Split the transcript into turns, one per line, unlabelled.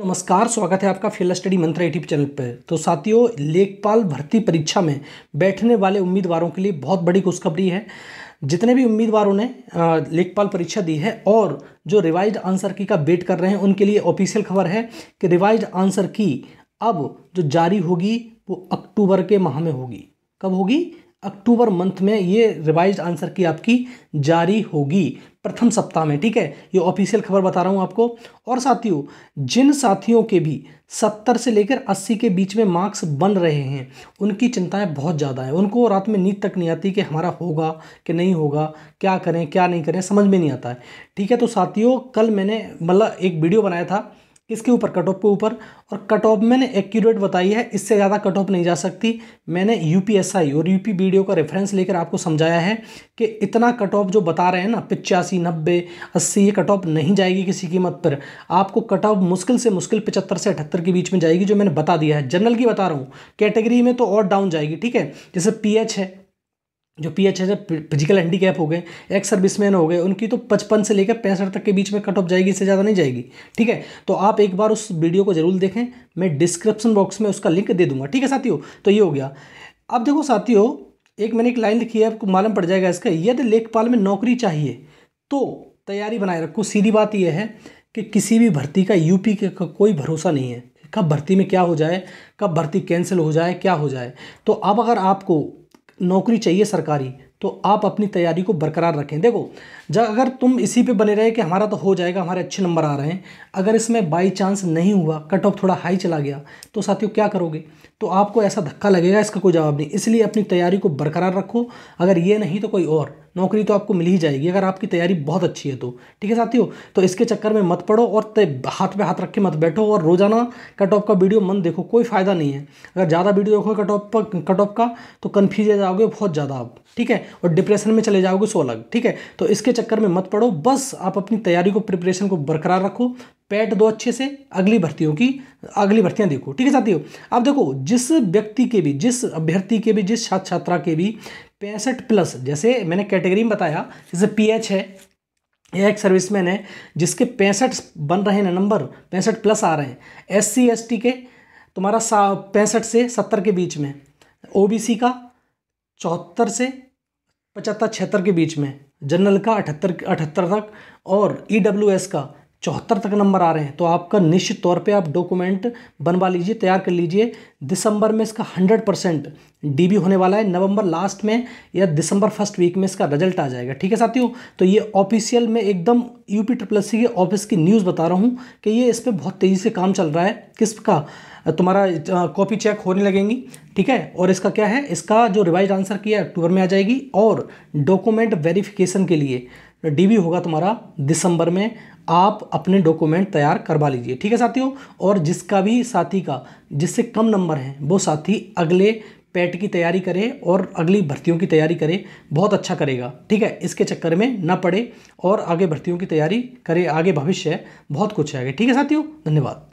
नमस्कार स्वागत है आपका फिल स्टडी मंत्रा यूट्यूब चैनल पर तो साथियों लेखपाल भर्ती परीक्षा में बैठने वाले उम्मीदवारों के लिए बहुत बड़ी खुशखबरी है जितने भी उम्मीदवारों ने लेखपाल परीक्षा दी है और जो रिवाइज आंसर की का वेट कर रहे हैं उनके लिए ऑफिशियल खबर है कि रिवाइज आंसर की अब जो जारी होगी वो अक्टूबर के माह में होगी कब होगी अक्टूबर मंथ में ये रिवाइज आंसर की आपकी जारी होगी प्रथम सप्ताह में ठीक है ये ऑफिशियल खबर बता रहा हूँ आपको और साथियों जिन साथियों के भी 70 से लेकर 80 के बीच में मार्क्स बन रहे हैं उनकी चिंताएं बहुत ज़्यादा हैं उनको रात में नींद तक नहीं आती कि हमारा होगा कि नहीं होगा क्या करें क्या नहीं करें समझ में नहीं आता है ठीक है तो साथियों कल मैंने मतलब एक वीडियो बनाया था किसके ऊपर कट ऑफ के ऊपर और कट ऑफ मैंने एक्यूरेट बताई है इससे ज़्यादा कट ऑफ नहीं जा सकती मैंने यूपीएसआई और यूपी वीडियो का रेफरेंस लेकर आपको समझाया है कि इतना कट ऑफ जो बता रहे हैं ना पिचासी नब्बे अस्सी ये कट ऑफ नहीं जाएगी किसी कीमत पर आपको कट ऑफ मुश्किल से मुश्किल पचहत्तर से अठहत्तर के बीच में जाएगी जो मैंने बता दिया है जनरल की बता रहा हूँ कैटेगरी में तो और डाउन जाएगी ठीक है जैसे पी है जो P H H physical cap हो गए एक्स सर्विसमैन हो गए उनकी तो पचपन से लेकर पैंसठ तक के बीच में कट ऑफ जाएगी इससे ज़्यादा नहीं जाएगी ठीक है तो आप एक बार उस वीडियो को जरूर देखें मैं डिस्क्रिप्शन बॉक्स में उसका लिंक दे दूंगा ठीक है साथियों तो ये हो गया अब देखो साथियों एक मैंने एक लाइन लिखी है आपको मालूम पड़ जाएगा इसका यदि लेखपाल में नौकरी चाहिए तो तैयारी बनाए रखो सीधी बात यह है कि किसी भी भर्ती का यूपी के का कोई भरोसा नहीं है कब भर्ती में क्या हो जाए कब भर्ती कैंसिल हो जाए क्या हो जाए तो अब अगर आपको नौकरी चाहिए सरकारी तो आप अपनी तैयारी को बरकरार रखें देखो जब अगर तुम इसी पे बने रहे कि हमारा तो हो जाएगा हमारे अच्छे नंबर आ रहे हैं अगर इसमें बाई चांस नहीं हुआ कट ऑफ थोड़ा हाई चला गया तो साथियों क्या करोगे तो आपको ऐसा धक्का लगेगा इसका कोई जवाब नहीं इसलिए अपनी तैयारी को बरकरार रखो अगर ये नहीं तो कोई और नौकरी तो आपको मिल ही जाएगी अगर आपकी तैयारी बहुत अच्छी है तो ठीक है साथियों तो इसके चक्कर में मत पड़ो और हाथ पे हाथ रख के मत बैठो और रोजाना कट ऑफ का वीडियो मन देखो कोई फ़ायदा नहीं है अगर ज़्यादा वीडियो देखोगे कट ऑफ पर कट ऑफ का तो कन्फ्यूज जाओगे बहुत ज़्यादा आप ठीक है और डिप्रेशन में चले जाओगे सो अलग ठीक है तो इसके चक्कर में मत पड़ो बस आप अपनी तैयारी को प्रिपरेशन को बरकरार रखो पैट दो अच्छे से अगली भर्तियों की अगली भर्तियाँ देखो ठीक है साथियों अब देखो जिस व्यक्ति के भी जिस अभ्यर्थी के भी जिस छात्र छात्रा के भी पैंसठ प्लस जैसे मैंने कैटेगरी में बताया जैसे पीएच है यह एक सर्विसमैन है जिसके पैंसठ बन रहे हैं नंबर पैंसठ प्लस आ रहे हैं एस सी एस के तुम्हारा सा पैंसठ से सत्तर के बीच में ओ का चौहत्तर से पचहत्तर छिहत्तर के बीच में जनरल का अठहत्तर अठहत्तर तक और ई का चौहत्तर तक नंबर आ रहे हैं तो आपका निश्चित तौर पे आप डॉक्यूमेंट बनवा लीजिए तैयार कर लीजिए दिसंबर में इसका हंड्रेड परसेंट डी होने वाला है नवंबर लास्ट में या दिसंबर फर्स्ट वीक में इसका रिजल्ट आ जाएगा ठीक है साथियों तो ये ऑफिशियल में एकदम यू पी ट्रिपल सी के ऑफिस की न्यूज़ बता रहा हूँ कि ये इस पर बहुत तेज़ी से काम चल रहा है का तुम्हारा कॉपी चेक होने लगेंगी ठीक है और इसका क्या है इसका जो रिवाइज आंसर किया अक्टूबर में आ जाएगी और डॉक्यूमेंट वेरिफिकेशन के लिए डी होगा तुम्हारा दिसंबर में आप अपने डॉक्यूमेंट तैयार करवा लीजिए ठीक है साथियों और जिसका भी साथी का जिससे कम नंबर है वो साथी अगले पेट की तैयारी करे और अगली भर्तियों की तैयारी करे बहुत अच्छा करेगा ठीक है इसके चक्कर में ना पड़े और आगे भर्तियों की तैयारी करे आगे भविष्य है बहुत कुछ है आगे ठीक है साथियों धन्यवाद